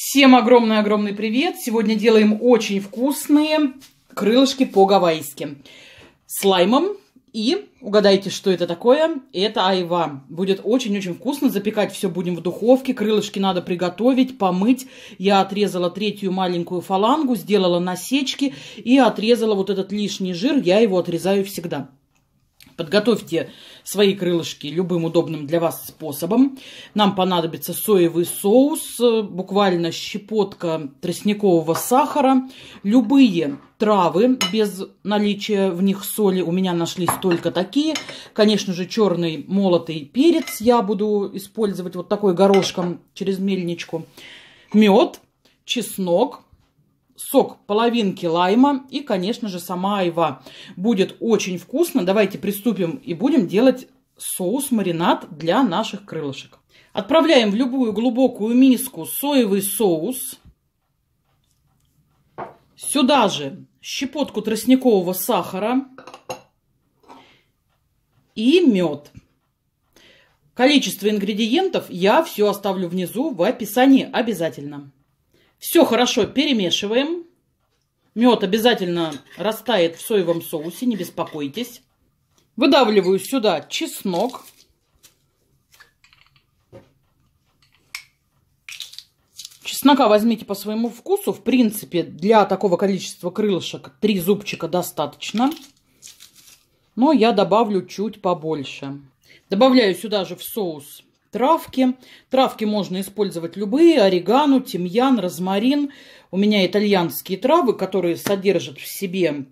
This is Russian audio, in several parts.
Всем огромный-огромный привет! Сегодня делаем очень вкусные крылышки по-гавайски. С лаймом и угадайте, что это такое? Это айва. Будет очень-очень вкусно. Запекать все будем в духовке. Крылышки надо приготовить, помыть. Я отрезала третью маленькую фалангу, сделала насечки и отрезала вот этот лишний жир. Я его отрезаю всегда. Подготовьте свои крылышки любым удобным для вас способом. Нам понадобится соевый соус, э, буквально щепотка тростникового сахара, любые травы без наличия в них соли. У меня нашлись только такие. Конечно же, черный молотый перец я буду использовать вот такой горошком через мельничку. Мед, чеснок, сок половинки лайма и, конечно же, сама айва. Будет очень вкусно. Давайте приступим и будем делать соус-маринад для наших крылышек. Отправляем в любую глубокую миску соевый соус. Сюда же щепотку тростникового сахара и мед. Количество ингредиентов я все оставлю внизу в описании обязательно. Все хорошо перемешиваем. Мед обязательно растает в соевом соусе, не беспокойтесь. Выдавливаю сюда чеснок. Чеснока возьмите по своему вкусу. В принципе, для такого количества крылышек три зубчика достаточно. Но я добавлю чуть побольше. Добавляю сюда же в соус травки. Травки можно использовать любые, орегано, тимьян, розмарин. У меня итальянские травы, которые содержат в себе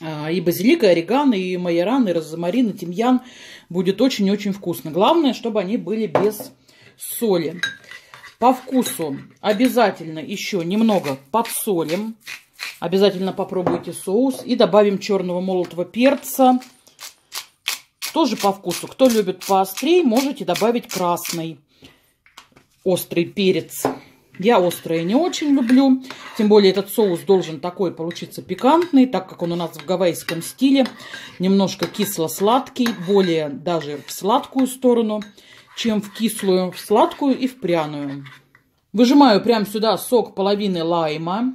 а, и базилик, и орегано, и майоран, и розмарин, и тимьян. Будет очень-очень вкусно. Главное, чтобы они были без соли. По вкусу обязательно еще немного подсолим. Обязательно попробуйте соус. И добавим черного молотого перца. Тоже по вкусу? Кто любит поострее, можете добавить красный. Острый перец. Я острое не очень люблю. Тем более этот соус должен такой получиться пикантный, так как он у нас в гавайском стиле. Немножко кисло-сладкий, более даже в сладкую сторону, чем в кислую, в сладкую и в пряную. Выжимаю прямо сюда сок половины лайма.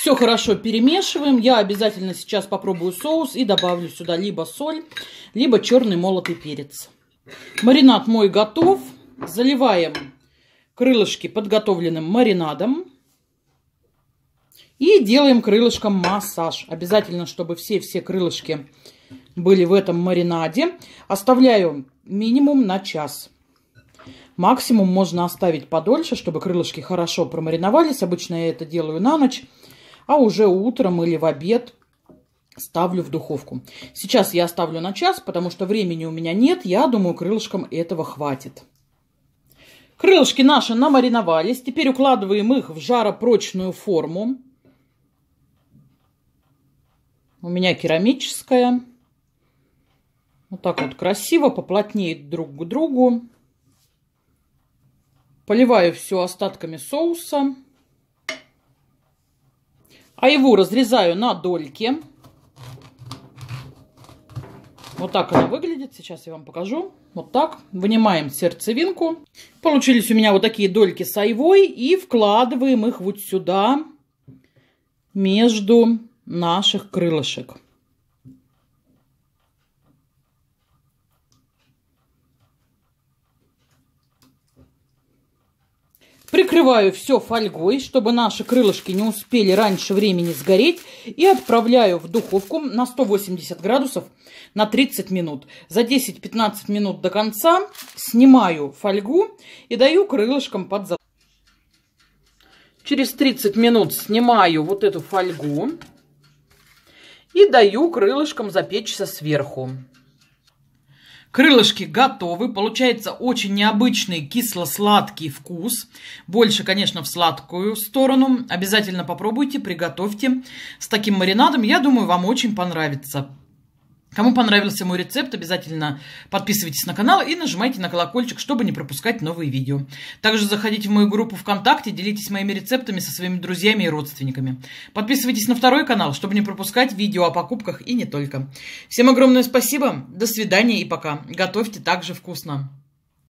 Все хорошо перемешиваем. Я обязательно сейчас попробую соус и добавлю сюда либо соль, либо черный молотый перец. Маринад мой готов. Заливаем крылышки подготовленным маринадом. И делаем крылышком массаж. Обязательно, чтобы все-все крылышки были в этом маринаде. Оставляю минимум на час. Максимум можно оставить подольше, чтобы крылышки хорошо промариновались. Обычно я это делаю на ночь а уже утром или в обед ставлю в духовку. Сейчас я оставлю на час, потому что времени у меня нет. Я думаю, крылышкам этого хватит. Крылышки наши намариновались. Теперь укладываем их в жаропрочную форму. У меня керамическая. Вот так вот красиво, поплотнее друг к другу. Поливаю все остатками соуса. А его разрезаю на дольки. Вот так она выглядит. Сейчас я вам покажу. Вот так. Вынимаем сердцевинку. Получились у меня вот такие дольки с айвой. И вкладываем их вот сюда, между наших крылышек. Прикрываю все фольгой, чтобы наши крылышки не успели раньше времени сгореть, и отправляю в духовку на 180 градусов на 30 минут. За 10-15 минут до конца снимаю фольгу и даю крылышкам под затылок. Через 30 минут снимаю вот эту фольгу и даю крылышкам запечься сверху. Крылышки готовы. Получается очень необычный кисло-сладкий вкус. Больше, конечно, в сладкую сторону. Обязательно попробуйте, приготовьте. С таким маринадом, я думаю, вам очень понравится. Кому понравился мой рецепт, обязательно подписывайтесь на канал и нажимайте на колокольчик, чтобы не пропускать новые видео. Также заходите в мою группу ВКонтакте, делитесь моими рецептами со своими друзьями и родственниками. Подписывайтесь на второй канал, чтобы не пропускать видео о покупках и не только. Всем огромное спасибо, до свидания и пока. Готовьте также вкусно.